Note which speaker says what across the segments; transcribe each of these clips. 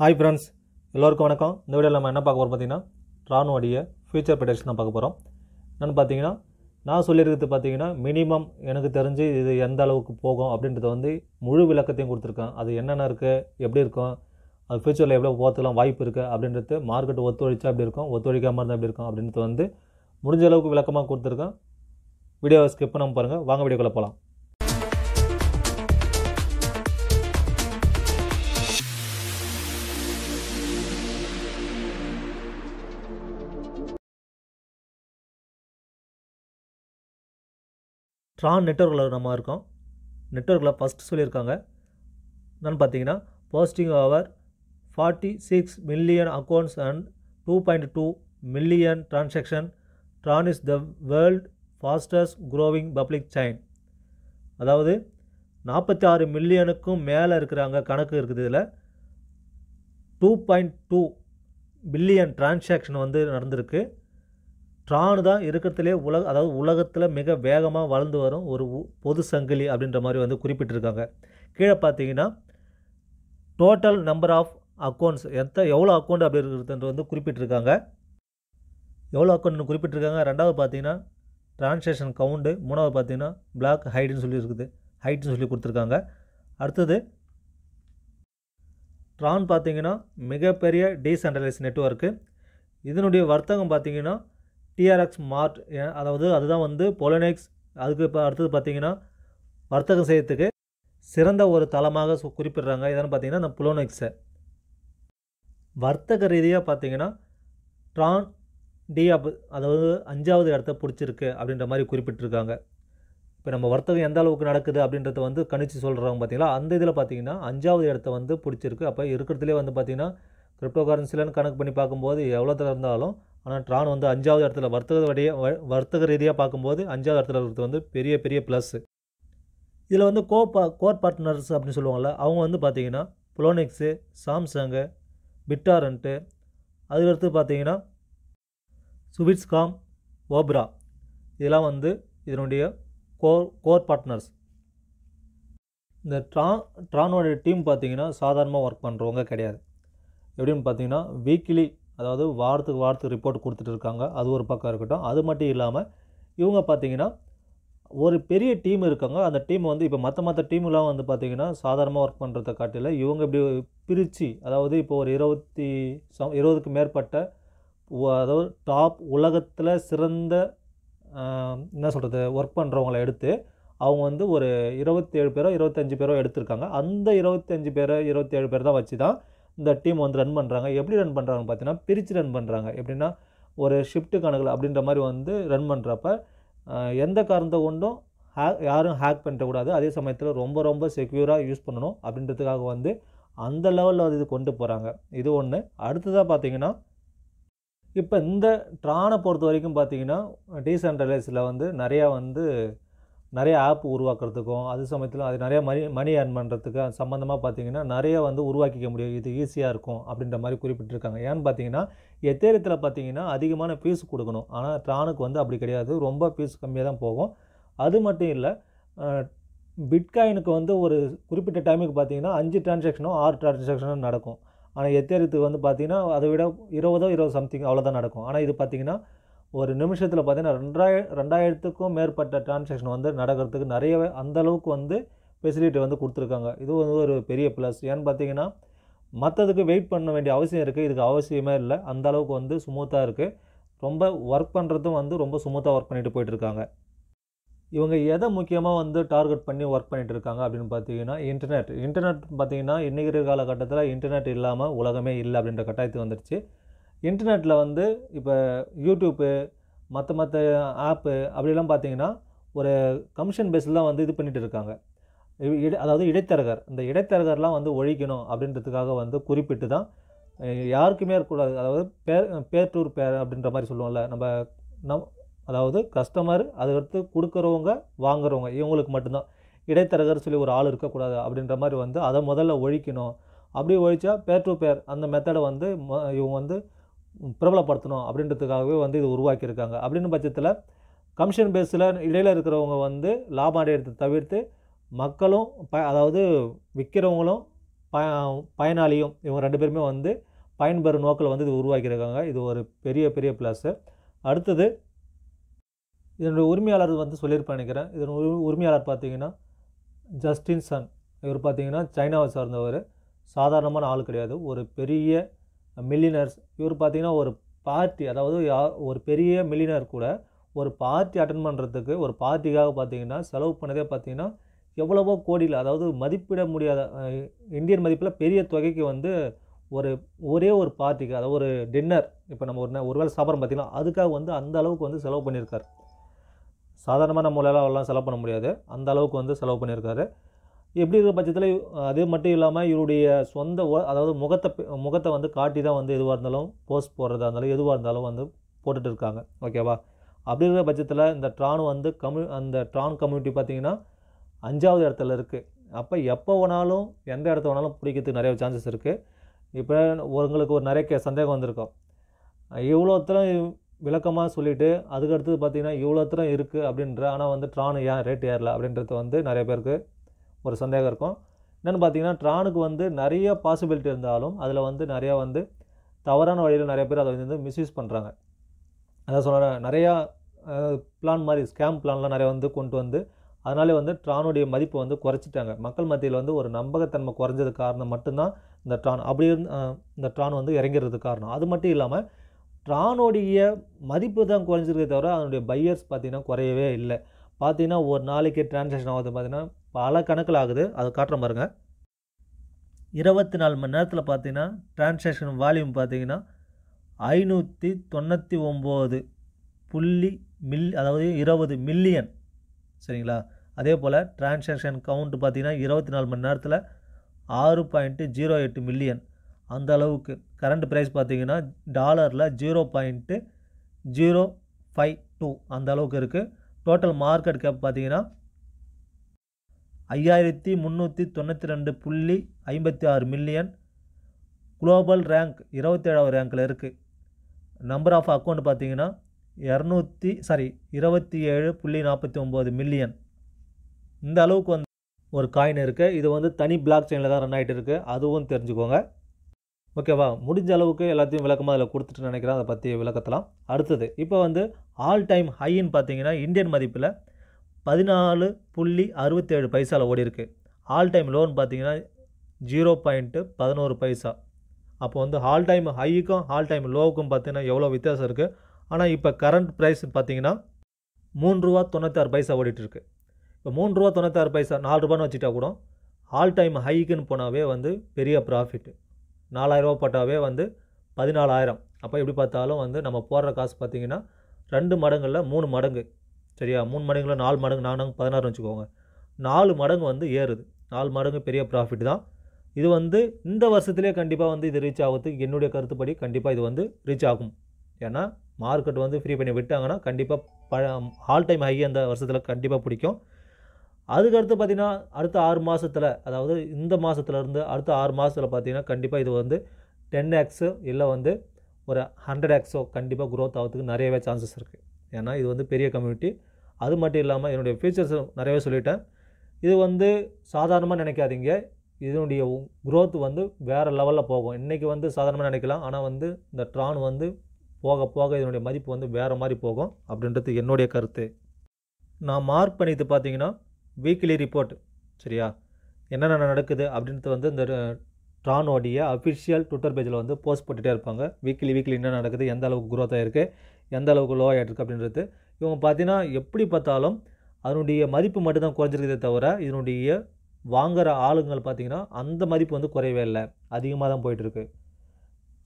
Speaker 1: hi friends எல்லோருக்கும் வணக்கம் இந்த வீடியோவில் நம்ம என்ன பார்க்க போகிறோம் பார்த்தீங்கன்னா ராணுவ ஃபியூச்சர் ப்ரொடக்ஷன் தான் பார்க்க போகிறோம் என்னென்னு பார்த்தீங்கன்னா நான் சொல்லியிருக்கிறது பார்த்தீங்கன்னா மினிமம் எனக்கு தெரிஞ்சு இது எந்த அளவுக்கு போகும் அப்படின்றத வந்து முழு விளக்கத்தையும் கொடுத்துருக்கேன் அது என்னென்ன இருக்குது எப்படி இருக்கும் அது ஃபியூச்சரில் எவ்வளோ போகிறதுக்கெலாம் வாய்ப்பு இருக்குது அப்படின்றது மார்க்கெட் ஒத்துழைச்சா அப்படி இருக்கும் ஒத்துழைக்காமல் இருந்தால் எப்படி இருக்கும் அப்படின்றது வந்து முடிஞ்ச அளவுக்கு விளக்கமாக கொடுத்துருக்கேன் வீடியோவை ஸ்கிப் பண்ணாமல் பாருங்கள் வாங்க வீடியோக்குள்ளே போகலாம் ஸ்ட்ராங் நெட்ஒர்க்கில் நம்ம இருக்கோம் நெட்ஒர்க்கில் ஃபஸ்ட்டு சொல்லியிருக்காங்க என்னென்னு பார்த்தீங்கன்னா போஸ்டிங் அவர் forty six million accounts and two point two million transaction Tron is the world fastest growing public chain அதாவது நாற்பத்தி ஆறு மில்லியனுக்கும் மேலே இருக்கிறாங்க கணக்கு இருக்குது இதில் two point two billion transaction வந்து நடந்திருக்கு ட்ரானு தான் இருக்கிறதுலே உலக அதாவது உலகத்தில் மிக வேகமாக வளர்ந்து வரும் ஒரு பொது சங்கிலி அப்படின்ற மாதிரி வந்து குறிப்பிட்டிருக்காங்க கீழே பார்த்தீங்கன்னா டோட்டல் நம்பர் ஆஃப் அக்கௌண்ட்ஸ் எந்த எவ்வளோ அக்கௌண்ட் அப்படி இருக்கிறது வந்து குறிப்பிட்டிருக்காங்க எவ்வளோ அக்கௌண்ட்னு குறிப்பிட்டிருக்காங்க ரெண்டாவது பார்த்தீங்கன்னா ட்ரான்ஸ்லேஷன் கவுண்டு மூணாவது பார்த்தீங்கன்னா பிளாக் ஹைட்டுன்னு சொல்லி இருக்குது ஹைட்டுன்னு சொல்லி கொடுத்துருக்காங்க அடுத்தது ட்ரான் பார்த்தீங்கன்னா மிகப்பெரிய டீசென்ட்ரலைஸ் நெட்ஒர்க்கு இதனுடைய வர்த்தகம் பார்த்தீங்கன்னா டிஆர்எக்ஸ் மார்ட் அதாவது அதுதான் வந்து பொலனெக்ஸ் அதுக்கு இப்போ அடுத்தது பார்த்திங்கன்னா வர்த்தகம் செய்யறதுக்கு சிறந்த ஒரு தளமாக குறிப்பிடுறாங்க எதுன்னு பார்த்தீங்கன்னா இந்த புலோனெக்ஸை வர்த்தக ரீதியாக பார்த்தீங்கன்னா ட்ரான் டி அப் அதாவது அஞ்சாவது இடத்த பிடிச்சிருக்கு அப்படின்ற மாதிரி குறிப்பிட்டிருக்காங்க இப்போ நம்ம வர்த்தகம் எந்த அளவுக்கு நடக்குது அப்படின்றத வந்து கணிச்சு சொல்கிறாங்க பார்த்திங்களா அந்த இதில் பார்த்தீங்கன்னா அஞ்சாவது இடத்த வந்து பிடிச்சிருக்கு அப்போ இருக்கிறதுலே வந்து பார்த்திங்கன்னா கிரிப்டோ கரன்சிலன்னு கணக்கு பண்ணி பார்க்கும்போது எவ்வளோ இருந்தாலும் ஆனால் ட்ரான் வந்து அஞ்சாவது இடத்துல வர்த்தக வடியாக வர்த்தக ரீதியாக பார்க்கும்போது அஞ்சாவது இடத்துல இருக்கிறது வந்து பெரிய பெரிய ப்ளஸ்ஸு இதில் வந்து கோ பா கோர் பார்ட்னர்ஸ் அப்படின்னு சொல்லுவாங்கள்ல அவங்க வந்து பார்த்திங்கன்னா புலோனிக்ஸு சாம்சங்கு பிட்டாரண்ட்டு அதுக்கடுத்து பார்த்திங்கன்னா சுவிட்ஸ்காம் ஓப்ரா இதெல்லாம் வந்து இதனுடைய கோர் கோர் பார்ட்னர்ஸ் இந்த ட்ரா ட்ரானோடைய டீம் பார்த்தீங்கன்னா சாதாரணமாக ஒர்க் பண்ணுறவங்க கிடையாது எப்படின்னு பார்த்தீங்கன்னா வீக்லி அதாவது வாரத்துக்கு வாரத்துக்கு ரிப்போர்ட் கொடுத்துட்டு இருக்காங்க அது ஒரு பக்கம் இருக்கட்டும் அது மட்டும் இல்லாமல் இவங்க பார்த்தீங்கன்னா ஒரு பெரிய டீம் இருக்காங்க அந்த டீம் வந்து இப்போ மற்ற மற்ற டீம்லாம் வந்து பார்த்திங்கன்னா சாதாரணமாக ஒர்க் பண்ணுறத காட்டில் இவங்க இப்படி பிரித்து அதாவது இப்போ ஒரு இருபத்தி சம் இருபதுக்கு மேற்பட்ட அதாவது டாப் உலகத்தில் சிறந்த என்ன சொல்கிறது ஒர்க் பண்ணுறவங்கள எடுத்து அவங்க வந்து ஒரு இருபத்தேழு பேரோ இருபத்தஞ்சி பேரோ எடுத்திருக்காங்க அந்த இருபத்தஞ்சி பேரோ இருபத்தேழு பேர் தான் வச்சு தான் இந்த டீம் வந்து ரன் பண்ணுறாங்க எப்படி ரன் பண்ணுறாங்கன்னு பார்த்தீங்கன்னா பிரித்து ரன் பண்ணுறாங்க எப்படின்னா ஒரு ஷிஃப்ட்டு கணக்கில் அப்படின்ற மாதிரி வந்து ரன் பண்ணுறப்ப எந்த காரணத்தை கொண்டும் ஹேக் யாரும் ஹேக் பண்ணிடக்கூடாது அதே சமயத்தில் ரொம்ப ரொம்ப செக்யூராக யூஸ் பண்ணணும் அப்படின்றதுக்காக வந்து அந்த லெவலில் வந்து இது கொண்டு போகிறாங்க இது ஒன்று அடுத்ததாக பார்த்தீங்கன்னா இப்போ இந்த ட்ரானை பொறுத்த வரைக்கும் பார்த்தீங்கன்னா டீசென்ட்ரலைஸில் வந்து நிறையா வந்து நிறைய ஆப் உருவாக்குறதுக்கும் அது சமயத்தில் அது நிறைய மணி மணி ஏர்ன் பண்ணுறதுக்கு அது சம்மந்தமாக பார்த்தீங்கன்னா நிறைய வந்து உருவாக்கிக்க முடியும் இது ஈஸியாக இருக்கும் அப்படின்ற மாதிரி குறிப்பிட்டிருக்காங்க ஏன்னு பார்த்தீங்கன்னா எத்தேரியத்தில் பார்த்தீங்கன்னா அதிகமான ஃபீஸ் கொடுக்கணும் ஆனால் ட்ரானுக்கு வந்து அப்படி கிடையாது ரொம்ப ஃபீஸ் கம்மியாக தான் போகும் அது மட்டும் இல்லை பிட்காயினுக்கு வந்து ஒரு குறிப்பிட்ட டைமுக்கு பார்த்தீங்கன்னா அஞ்சு டிரான்சாக்ஷனோ ஆறு டிரான்சாக்ஷனும் நடக்கும் ஆனால் எத்தேரியத்துக்கு வந்து பார்த்திங்கன்னா அதை விட இருபதோ இருபது சம்திங் அவ்வளோதான் நடக்கும் ஆனால் இது பார்த்திங்கன்னா ஒரு நிமிஷத்தில் பார்த்தீங்கன்னா ரெண்டாய ரெண்டாயிரத்துக்கும் மேற்பட்ட டிரான்சாக்ஷன் வந்து நடக்கிறதுக்கு நிறையவே அந்தளவுக்கு வந்து ஃபெசிலிட்டி வந்து கொடுத்துருக்காங்க இது வந்து ஒரு பெரிய ப்ளஸ் ஏன்னு பார்த்தீங்கன்னா மற்றதுக்கு வெயிட் பண்ண வேண்டிய அவசியம் இருக்குது இதுக்கு அவசியமே இல்லை அந்தளவுக்கு வந்து ஸ்மூத்தாக இருக்குது ரொம்ப ஒர்க் பண்ணுறதும் வந்து ரொம்ப ஸ்மூத்தாக ஒர்க் பண்ணிட்டு போயிட்டுருக்காங்க இவங்க எதை முக்கியமாக வந்து டார்கெட் பண்ணி ஒர்க் பண்ணிகிட்டு இருக்காங்க அப்படின்னு பார்த்தீங்கன்னா இன்டர்நெட் இன்டர்நெட் பார்த்தீங்கன்னா இன்றைக்கிற காலகட்டத்தில் இன்டர்நெட் இல்லாமல் உலகமே இல்லை அப்படின்ற கட்டாயத்துக்கு வந்துடுச்சு இன்டர்நெட்டில் வந்து இப்போ யூடியூப்பு மற்ற மற்ற ஆப்பு அப்படிலாம் பார்த்தீங்கன்னா ஒரு கமிஷன் பேஸில் தான் வந்து இது பண்ணிகிட்டு இருக்காங்க இடை அதாவது இடைத்தரகர் இந்த இடைத்தரகர்லாம் வந்து ஒழிக்கணும் அப்படின்றதுக்காக வந்து குறிப்பிட்டு தான் யாருக்குமே இருக்கக்கூடாது அதாவது பேர் பேர் டூர் பேர் அப்படின்ற மாதிரி சொல்லுவோம்ல நம்ம நம் அதாவது கஸ்டமர் அதை எடுத்து கொடுக்குறவங்க வாங்குறவங்க இவங்களுக்கு மட்டும்தான் இடைத்தரகர் சொல்லி ஒரு ஆள் இருக்கக்கூடாது அப்படின்ற மாதிரி வந்து அதை முதல்ல ஒழிக்கணும் அப்படி ஒழித்தா பேர் டூ பேர் அந்த மெத்தடை வந்து இவங்க வந்து பிரபலப்படுத்தணும் அப்படின்றதுக்காகவே வந்து இது உருவாக்கியிருக்காங்க அப்படின்னு பட்சத்தில் கமிஷன் பேஸில் இடையில் இருக்கிறவங்க வந்து லாபம் அடையிறதை தவிர்த்து மக்களும் ப அதாவது விற்கிறவங்களும் ப பயனாளியும் இவங்க ரெண்டு பேருமே வந்து பயன்பெறும் நோக்கில் வந்து இது உருவாக்கியிருக்காங்க இது ஒரு பெரிய பெரிய ப்ளஸ்ஸு அடுத்தது இதனுடைய உரிமையாளர் வந்து சொல்லியிருப்பேன் நினைக்கிறேன் இதனுடைய உரிமையாளர் பார்த்தீங்கன்னா ஜஸ்டின் சன் இவர் பார்த்தீங்கன்னா சைனாவை சார்ந்தவர் சாதாரணமான ஆள் கிடையாது ஒரு பெரிய மில்லினர்ஸ் இவர் பார்த்தீங்கன்னா ஒரு பார்ட்டி அதாவது ஒரு பெரிய மில்லினர் கூட ஒரு பார்ட்டி அட்டன் பண்ணுறதுக்கு ஒரு பார்ட்டிக்காக பார்த்தீங்கன்னா செலவு பண்ணதே பார்த்தீங்கன்னா எவ்வளவோ கோடியில் அதாவது மதிப்பிட முடியாத இந்தியன் மதிப்பில் பெரிய தொகைக்கு வந்து ஒரு ஒரே ஒரு பார்ட்டிக்கு அதாவது ஒரு டின்னர் இப்போ நம்ம ஒரு ஒரு வேளை சாப்பிட்றோம் பார்த்தீங்கன்னா அதுக்காக வந்து அந்த அளவுக்கு வந்து செலவு பண்ணியிருக்காரு சாதாரணமாக நம்மளால் அவெல்லாம் செலவு பண்ண முடியாது அந்த அளவுக்கு வந்து செலவு பண்ணியிருக்காரு எப்படி இருக்கிற பட்சத்தில் அது மட்டும் இல்லாமல் இவருடைய சொந்த அதாவது முகத்தை முகத்தை வந்து காட்டி தான் வந்து எதுவாக இருந்தாலும் போஸ்ட் போடுறதா இருந்தாலும் எதுவாக இருந்தாலும் வந்து போட்டுட்டு இருக்காங்க ஓகேவா அப்படி இருக்கிற பட்சத்தில் இந்த ட்ரான் வந்து கம்யூ அந்த ட்ரான் கம்யூனிட்டி பார்த்திங்கன்னா அஞ்சாவது இடத்துல இருக்குது அப்போ எப்போ வேணாலும் எந்த இடத்த வேணாலும் பிடிக்கிறதுக்கு நிறைய சான்சஸ் இருக்குது இப்போ உங்களுக்கு ஒரு நிறைய சந்தேகம் வந்திருக்கும் இவ்வளோத்தரம் விளக்கமாக சொல்லிவிட்டு அதுக்கடுத்தது பார்த்திங்கன்னா இவ்வளோத்தரம் இருக்குது அப்படின்ற ஆனால் வந்து ட்ரான் ஏன் ரேட் ஏறல அப்படின்றது வந்து நிறைய பேருக்கு ஒரு சந்தேகம் இருக்கும் என்னென்னு பார்த்தீங்கன்னா ட்ரானுக்கு வந்து நிறைய பாசிபிலிட்டி இருந்தாலும் அதில் வந்து நிறையா வந்து தவறான வழியில் நிறைய பேர் அதை வந்து மிஸ்யூஸ் பண்ணுறாங்க அதான் சொல்ல நிறையா பிளான் மாதிரி ஸ்கேம் பிளான்லாம் நிறைய வந்து கொண்டு வந்து அதனாலே வந்து ட்ரானுடைய மதிப்பு வந்து குறைச்சிட்டாங்க மக்கள் மத்தியில் வந்து ஒரு நம்பகத்தன்மை குறைஞ்சது காரணம் மட்டும்தான் இந்த ட்ரான் அப்படி இந்த ட்ரான் வந்து இறங்கிறது காரணம் அது மட்டும் இல்லாமல் ட்ரானுடைய மதிப்பு தான் குறைஞ்சிருக்கே தவிர அதனுடைய பையர்ஸ் பார்த்திங்கன்னா குறையவே இல்லை பார்த்தீங்கன்னா ஒரு நாளைக்கு டிரான்சாக்ஷன் ஆகுது பார்த்தீங்கன்னா பல கணக்கில் ஆகுது அதை காட்டுற பாருங்கள் இருபத்தி நாலு மணி நேரத்தில் பார்த்தீங்கன்னா டிரான்சாக்ஷன் வால்யூம் பார்த்தீங்கன்னா ஐநூற்றி தொண்ணூற்றி ஒம்பது புள்ளி மில் அதாவது இருபது மில்லியன் சரிங்களா அதே போல் டிரான்சாக்ஷன் கவுண்ட் பார்த்திங்கன்னா இருபத்தி நாலு மணி நேரத்தில் ஆறு பாயிண்ட்டு ஜீரோ எட்டு மில்லியன் அந்த அளவுக்கு கரண்ட் ப்ரைஸ் பார்த்திங்கன்னா டாலரில் zero point zero five two அந்த அளவுக்கு இருக்குது டோட்டல் மார்க்கெட் கேப் பார்த்தீங்கன்னா ஐயாயிரத்தி முந்நூற்றி தொண்ணூற்றி ரெண்டு புள்ளி ஐம்பத்தி ஆறு மில்லியன் குளோபல் ரேங்க் இருபத்தேழாவது ரேங்கில் இருக்குது நம்பர் ஆஃப் அக்கௌண்ட் பார்த்தீங்கன்னா இரநூத்தி சாரி இருபத்தி ஏழு புள்ளி நாற்பத்தி ஒம்பது மில்லியன் இந்த அளவுக்கு வந்து ஒரு காயின் இருக்குது இது வந்து தனி பிளாக் செயினில் தான் ரன் ஆகிட்டு இருக்குது அதுவும் தெரிஞ்சுக்கோங்க ஓகேவா முடிஞ்ச அளவுக்கு எல்லாத்தையும் விளக்கமாக அதில் கொடுத்துட்டு நினைக்கிறேன் அதை பற்றி விளக்கத்தலாம் அடுத்தது இப்போ வந்து ஆல் டைம் ஹைன்னு பார்த்தீங்கன்னா இந்தியன் மதிப்பில் பதினாலு புள்ளி அறுபத்தேழு பைசாவில் ஓடி இருக்குது ஆல் டைம் லோன் பார்த்தீங்கன்னா ஜீரோ பாயிண்ட்டு பதினோரு பைசா அப்போ வந்து ஆல் டைம் ஹைக்கும் ஆல் டைம் லோவுக்கும் பார்த்தீங்கன்னா எவ்வளோ வித்தியாசம் இருக்குது ஆனால் இப்போ கரண்ட் ப்ரைஸ் பார்த்தீங்கன்னா மூணு ரூபா தொண்ணூற்றாறு பைசா ஓடிட்டுருக்கு இப்போ மூணு ரூபா தொண்ணூற்றாறு பைசா நாலு ரூபான்னு வச்சுட்டா கூட ஆல் டைம் ஹைக்குன்னு போனாவே வந்து பெரிய ப்ராஃபிட் நாலாயிரரூவா போட்டாவே வந்து பதினாலாயிரம் அப்போ எப்படி பார்த்தாலும் வந்து நம்ம போடுற காசு பார்த்திங்கன்னா ரெண்டு மடங்களில் மூணு மடங்கு சரியா மூணு மடங்குல நாலு மடங்கு நானு பதினாறு வச்சுக்கோங்க நாலு மடங்கு வந்து ஏறுது நாலு மடங்கு பெரிய ப்ராஃபிட் தான் இது வந்து இந்த வருஷத்துலேயே கண்டிப்பாக வந்து இது ரீச் ஆகுது என்னுடைய கருத்துப்படி கண்டிப்பாக இது வந்து ரீச் ஆகும் ஏன்னா மார்க்கெட் வந்து ஃப்ரீ பண்ணி விட்டாங்கன்னா கண்டிப்பாக ப ஆல் டைம் ஹை அந்த வருஷத்தில் கண்டிப்பாக பிடிக்கும் அதுக்கடுத்து பார்த்திங்கன்னா அடுத்த ஆறு மாதத்தில் அதாவது இந்த மாதத்துலேருந்து அடுத்த ஆறு மாதத்தில் பார்த்திங்கன்னா கண்டிப்பாக இது வந்து டென் ஆக்ஸு இல்லை வந்து ஒரு ஹண்ட்ரட் ஆக்ஸோ கண்டிப்பாக க்ரோத் ஆகிறதுக்கு நிறையவே சான்சஸ் இருக்குது ஏன்னா இது வந்து பெரிய கம்யூனிட்டி அது மட்டும் இல்லாமல் என்னுடைய ஃபியூச்சர்ஸ் நிறையவே சொல்லிட்டேன் இது வந்து சாதாரணமாக நினைக்காதீங்க இதனுடைய க்ரோத் வந்து வேறு லெவலில் போகும் இன்றைக்கி வந்து சாதாரணமாக நினைக்கலாம் ஆனால் வந்து இந்த ட்ரான் வந்து போக போக இதனுடைய மதிப்பு வந்து வேறு மாதிரி போகும் அப்படின்றது என்னுடைய கருத்து நான் மார்க் பண்ணிட்டு பார்த்தீங்கன்னா வீக்லி ரிப்போர்ட் சரியா என்னென்ன நடக்குது அப்படின்றது வந்து இந்த ட்ரானோடைய அஃபிஷியல் ட்விட்டர் பேஜில் வந்து போஸ்ட் போட்டுகிட்டே இருப்பாங்க வீக்லி வீக்லி என்ன நடக்குது எந்த அளவுக்கு குரோத் ஆகிருக்கு எந்த அளவுக்கு லோ ஆகிருக்கு அப்படின்றது இவங்க பார்த்தீங்கன்னா எப்படி பார்த்தாலும் அதனுடைய மதிப்பு மட்டும்தான் குறைஞ்சிருக்கதே தவிர இதனுடைய வாங்குகிற ஆளுங்கள் பார்த்திங்கன்னா அந்த மதிப்பு வந்து குறையவே இல்லை அதிகமாக தான் போயிட்டுருக்கு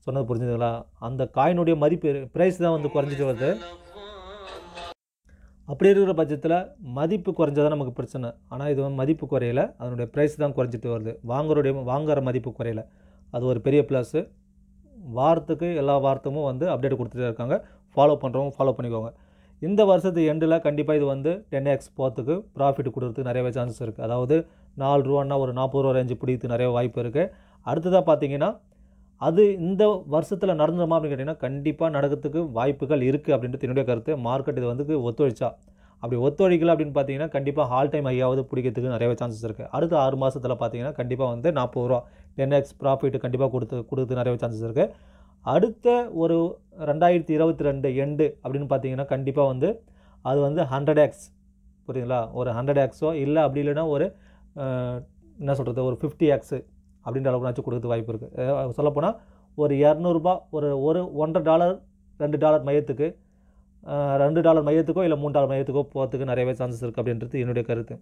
Speaker 1: சொன்னது புரிஞ்சுதுங்களா அந்த காயினுடைய மதிப்பு ப்ரைஸ் தான் வந்து குறைஞ்சிட்டு வருது அப்படி இருக்கிற பட்சத்தில் மதிப்பு குறைஞ்சதான் நமக்கு பிரச்சனை ஆனால் இது வந்து மதிப்பு குறையல அதனுடைய ப்ரைஸ் தான் குறைஞ்சிட்டு வருது வாங்குறோடைய வாங்குற மதிப்பு குறையல அது ஒரு பெரிய ப்ளஸ்ஸு வாரத்துக்கு எல்லா வாரத்தமும் வந்து அப்டேட் கொடுத்துட்டே இருக்காங்க ஃபாலோ பண்ணுறவங்க ஃபாலோ பண்ணிக்கோங்க இந்த வருஷத்து எண்டில் கண்டிப்பாக இது வந்து டென் எக்ஸ் போகிறதுக்கு ப்ராஃபிட் கொடுக்குறதுக்கு நிறையவே சான்சஸ் இருக்குது அதாவது நாலு ரூபான்னா ஒரு நாற்பது ரூபா ரேஞ்சு பிடிக்கிறதுக்கு நிறைய வாய்ப்பு இருக்குது அடுத்ததாக பார்த்தீங்கன்னா அது இந்த வருஷத்தில் நடந்துருமா அப்படின்னு கேட்டிங்கன்னா கண்டிப்பாக நடக்கிறதுக்கு வாய்ப்புகள் இருக்குது அப்படின்றது என்னுடைய கருத்து மார்க்கெட் இது வந்து ஒத்துழைச்சா அப்படி ஒத்துழைக்கல அப்படின்னு பார்த்தீங்கன்னா கண்டிப்பாக ஹால் டைம் ஐயாவது பிடிக்கிறதுக்கு நிறைய சான்சஸ் இருக்குது அடுத்த ஆறு மாதத்தில் பார்த்தீங்கன்னா கண்டிப்பாக வந்து நாற்பது ரூபா டென் எக்ஸ் ப்ராஃபிட் கண்டிப்பாக கொடுத்து கொடுத்து நிறைய சான்சஸ் இருக்குது அடுத்த ஒரு ரெண்டாயிரத்தி இருபத்தி ரெண்டு எண்டு அப்படின்னு பார்த்தீங்கன்னா கண்டிப்பாக வந்து அது வந்து ஹண்ட்ரட் எக்ஸ் புரியுதுங்களா ஒரு ஹண்ட்ரட் எக்ஸோ இல்லை அப்படி இல்லைன்னா ஒரு என்ன சொல்கிறது ஒரு ஃபிஃப்டி எக்ஸு அப்படின்ற அளவுக்கு நச்சு கொடுக்கறது வாய்ப்பு இருக்குது சொல்லப்போனால் ஒரு இரநூறுபா ஒரு ஒரு ஒன்றரை டாலர் ரெண்டு டாலர் மையத்துக்கு ரெண்டு டாலர் மையத்துக்கோ இல்லை மூணு டாலர் மையத்துக்கோ போகிறதுக்கு நிறையவே சான்சஸ் இருக்குது அப்படின்றது என்னுடைய கருத்து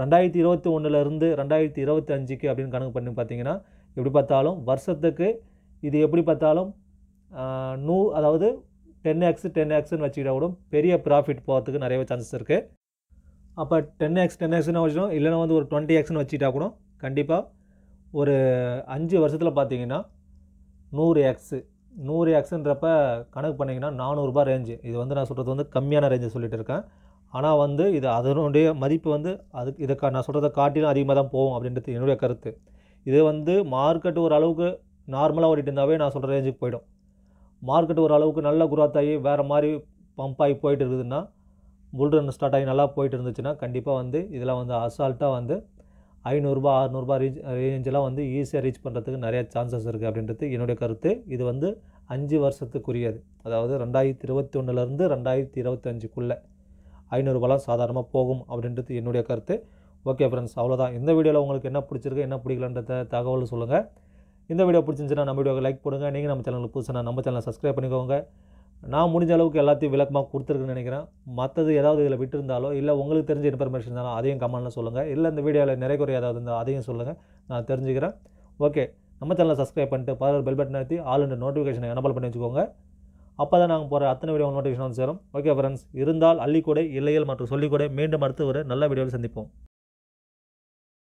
Speaker 1: ரெண்டாயிரத்தி இருபத்தி ஒன்றுலேருந்து ரெண்டாயிரத்தி இருபத்தி அஞ்சுக்கு அப்படின்னு கணக்கு பண்ணி பார்த்தீங்கன்னா எப்படி பார்த்தாலும் வருஷத்துக்கு இது எப்படி பார்த்தாலும் நூ அதாவது டென் எக்ஸ் டென் எக்ஸ்ன்னு வச்சுக்கிட்டா கூட பெரிய ப்ராஃபிட் போகிறதுக்கு நிறையவே சான்சஸ் இருக்குது அப்போ டென் எக்ஸ் டென் எக்ஸ்னு வச்சுக்கணும் இல்லைனா வந்து ஒரு டுவெண்ட்டி எக்ஸ்னு வச்சுக்கிட்டா கூட கண்டிப்பாக ஒரு அஞ்சு வருஷத்தில் பார்த்தீங்கன்னா நூறு எக்ஸு நூறு எக்ஸுன்றப்ப கணக்கு பண்ணிங்கன்னா நானூறுரூபா ரேஞ்சு இது வந்து நான் சொல்கிறது வந்து கம்மியான ரேஞ்சு சொல்லிட்டு இருக்கேன் ஆனால் வந்து இது அதனுடைய மதிப்பு வந்து அதுக்கு இதை நான் சொல்கிறத காட்டிலும் அதிகமாக தான் போகும் அப்படின்றது என்னுடைய கருத்து இது வந்து மார்க்கெட் ஒரு அளவுக்கு நார்மலாக ஓடிட்டு இருந்தாவே நான் சொல்கிற ரேஞ்சுக்கு போயிடும் மார்க்கெட் ஒரு அளவுக்கு நல்ல குரோத் ஆகி வேறு மாதிரி பம்ப் ஆகி போயிட்டு இருக்குதுன்னா புல்ரன் ஸ்டார்ட் ஆகி நல்லா போயிட்டு இருந்துச்சுன்னா கண்டிப்பாக வந்து இதில் வந்து அசால்ட்டாக வந்து ஐநூறுரூபா அறநூறுபா ரீச் ரேஞ்செலாம் வந்து ஈஸியாக ரீச் பண்ணுறதுக்கு நிறைய சான்சஸ் இருக்குது அப்படின்றது என்னுடைய கருத்து இது வந்து அஞ்சு வருஷத்துக்குரியது அதாவது ரெண்டாயிரத்தி இருபத்தி ஒன்றுலேருந்து ரெண்டாயிரத்தி இருபத்தஞ்சுக்குள்ளே ஐநூறுரூபாலாம் சாதாரணமாக போகும் அப்படின்றது என்னுடைய கருத்து ஓகே ஃப்ரெண்ட்ஸ் அவ்வளோதான் இந்த வீடியோவில் உங்களுக்கு என்ன பிடிச்சிருக்கு என்ன பிடிக்கலன்றத தகவல் சொல்லுங்கள் இந்த வீடியோ பிடிச்சிருந்துச்சுன்னா நம்ம வீடியோவுக்கு லைக் பண்ணுங்கள் நீங்கள் நம்ம சேனலுக்கு புதுசாக நம்ம சேனலை சப்ஸ்கிரைப் பண்ணிக்கோங்க நான் முடிஞ்ச அளவுக்கு எல்லாத்தையும் விளக்கமாக கொடுத்துருக்குன்னு நினைக்கிறேன் மற்றது ஏதாவது இதில் விட்டுருந்தாலோ இல்லை உங்களுக்கு தெரிஞ்ச இன்ஃபர்மேஷன் இருந்தாலும் அதையும் கமெண்ட்டில் சொல்லுங்கள் இல்லை இந்த வீடியோவில் நிறைய குறை ஏதாவது இருந்தால் அதையும் சொல்லுங்கள் நான் தெரிஞ்சுக்கிறேன் ஓகே நம்ம சேனலை சப்ஸ்கிரைப் பண்ணிட்டு பதில் பெல் பட்டன் நடத்தி ஆல் இந்த நோட்டிஃபிகேஷனை எனபிள் பண்ணி வச்சுக்கோங்க அப்போ தான் நாங்கள் போகிற அத்தனை வீடியோ நோட்டிஃபிகேஷன் வந்து சேரும் ஓகே ஃப்ரெண்ட்ஸ் இருந்தால் அள்ளிக்கூட இல்லையல் மற்றும் சொல்லிக்கூட மீண்டும் அடுத்து ஒரு நல்ல வீடியோவில் சந்திப்போம்